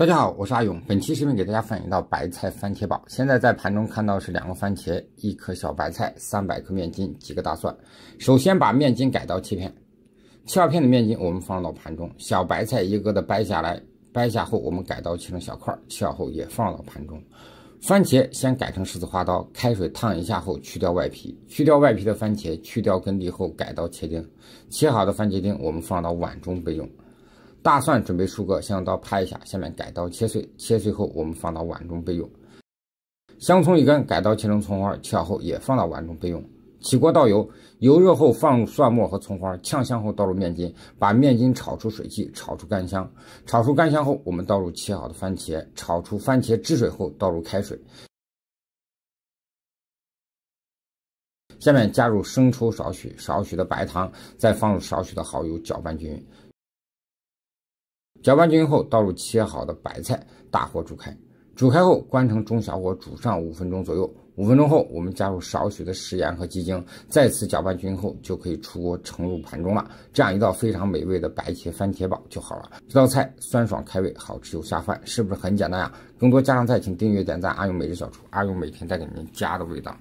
大家好，我是阿勇。本期视频给大家分享一道白菜番茄煲。现在在盘中看到是两个番茄，一颗小白菜，三百克面筋，几个大蒜。首先把面筋改刀切片，切片的面筋我们放到盘中。小白菜一个的掰下来，掰下后我们改刀切成小块，切好后也放到盘中。番茄先改成十字花刀，开水烫一下后去掉外皮，去掉外皮的番茄去掉根蒂后改刀切丁，切好的番茄丁我们放到碗中备用。大蒜准备数个，先用刀拍一下，下面改刀切碎，切碎后我们放到碗中备用。香葱一根，改刀切成葱花，切好后也放到碗中备用。起锅倒油，油热后放入蒜末和葱花，呛香后倒入面筋，把面筋炒出水气，炒出干香。炒出干香后，我们倒入切好的番茄，炒出番茄汁水后倒入开水。下面加入生抽少许，少许的白糖，再放入少许的蚝油，搅拌均匀。搅拌均匀后，倒入切好的白菜，大火煮开。煮开后，关成中小火，煮上五分钟左右。五分钟后，我们加入少许的食盐和鸡精，再次搅拌均匀后，就可以出锅盛入盘中了。这样一道非常美味的白切番茄煲就好了。这道菜酸爽开胃，好吃又下饭，是不是很简单呀？更多家常菜，请订阅、点赞阿勇美食小厨。阿勇每天带给您家的味道。